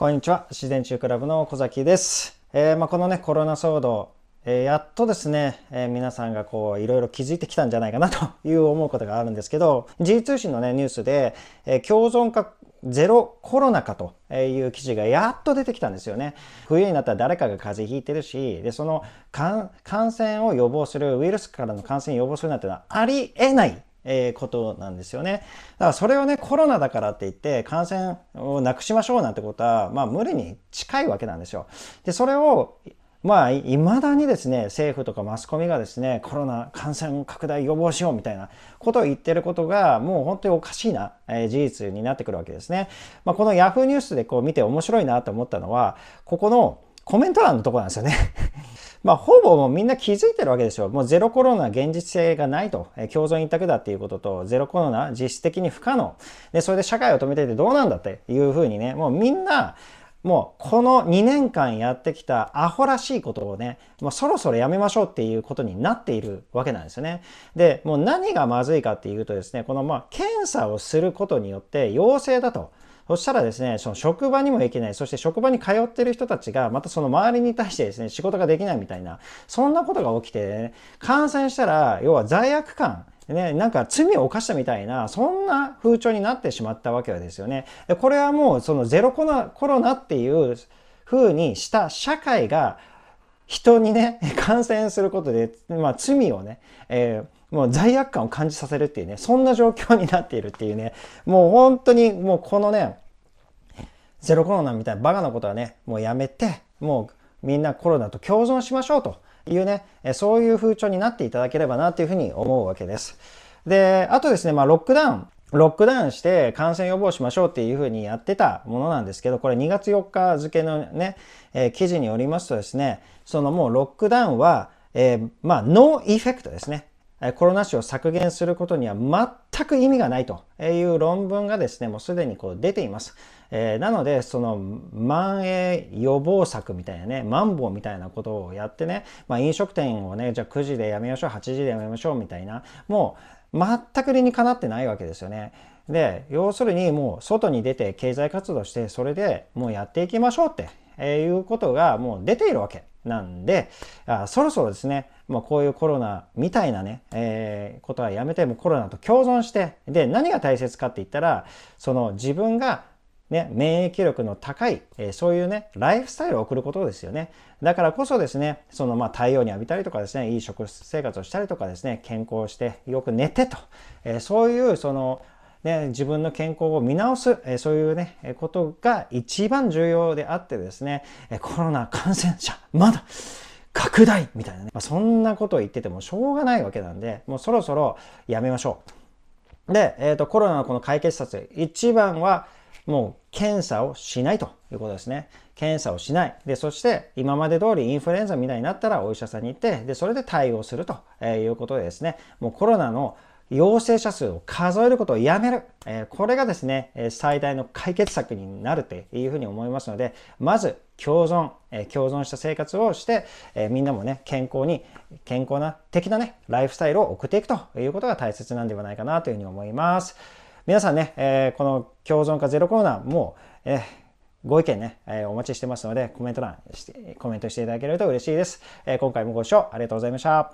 こんにちは自然中クラブの小崎です、えー、まあ、このねコロナ騒動、えー、やっとですね、えー、皆さんがこういろいろ気づいてきたんじゃないかなという思うことがあるんですけど G 通信のねニュースで、え共存化ゼロコロナかという記事がやっと出てきたんですよね。冬になったら誰かが風邪ひいてるし、で、その感染を予防する、ウイルスからの感染予防するなんてのはありえないえー、ことなんですよね。だからそれをね、コロナだからって言って感染をなくしましょうなんてことは、まあ無理に近いわけなんですよ。で、それを、まあ、いまだにですね、政府とかマスコミがですね、コロナ感染拡大予防しようみたいなことを言ってることが、もう本当におかしいな、えー、事実になってくるわけですね。まあ、この Yahoo ニュースでこう見て面白いなと思ったのは、ここのコメント欄のとこなんですよねまあ、ほぼもうみんな気づいてるわけですよ。もうゼロコロナ現実性がないと、えー、共存一択だっていうことと、ゼロコロナ実質的に不可能。で、それで社会を止めててどうなんだっていうふうにね、もうみんな、もうこの2年間やってきたアホらしいことをね、もうそろそろやめましょうっていうことになっているわけなんですよね。で、もう何がまずいかっていうとですね、このまあ検査をすることによって陽性だと。そしたらですね、その職場にも行けない、そして職場に通ってる人たちが、またその周りに対してですね、仕事ができないみたいな、そんなことが起きて、ね、感染したら、要は罪悪感、ね、なんか罪を犯したみたいな、そんな風潮になってしまったわけですよね。これはもう、そのゼロコロナっていう風にした社会が、人にね、感染することで、まあ、罪をね、えー、もう罪悪感を感じさせるっていうね、そんな状況になっているっていうね、もう本当にもうこのね、ゼロコロナみたいなバカなことはね、もうやめて、もうみんなコロナと共存しましょうというね、そういう風潮になっていただければなというふうに思うわけです。で、あとですね、まあ、ロックダウン、ロックダウンして感染予防しましょうっていうふうにやってたものなんですけど、これ2月4日付のね、えー、記事によりますとですね、そのもうロックダウンは、えー、まあ、ノーエフェクトですね。コロナ死を削減することには全く意味がないという論文がですね、もうすでにこう出ています。えー、なので、その、蔓延予防策みたいなね、マンボウみたいなことをやってね、まあ、飲食店をね、じゃあ9時でやめましょう、8時でやめましょうみたいな、もう、全く理にかなってないわけですよね。で要するにもう外に出て経済活動してそれでもうやっていきましょうって、えいうことがもう出ているわけなんであそろそろですね、まあ、こういうコロナみたいなね、えー、ことはやめてもコロナと共存してで何が大切かって言ったらその自分がね、免疫力の高い、えー、そういうね、ライフスタイルを送ることですよね。だからこそですね、そのまあ太陽に浴びたりとかですね、いい食生活をしたりとかですね、健康してよく寝てと、えー、そういうその、ね、自分の健康を見直す、えー、そういうね、えことが一番重要であってですね、えコロナ感染者、まだ拡大みたいなね、まあ、そんなことを言っててもしょうがないわけなんで、もうそろそろやめましょう。で、えっ、と、コロナのこの解決策、一番は、もう検査をしないということですね。検査をしない。で、そして今まで通りインフルエンザみたいになったらお医者さんに行って、で、それで対応するということでですね、もうコロナの陽性者数を数えることをやめる。えこれがですね、最大の解決策になるというふうに思いますので、まず共存、え共存した生活をして、えみんなもね、健康に、健康な的なね、ライフスタイルを送っていくということが大切なんではないかなというふうに思います。皆さんね、えー、この共存かゼロコロナもえー、ご意見ね、えー、お待ちしてますので、コメント欄して、コメントしていただけると嬉しいです。え今回もご視聴ありがとうございました。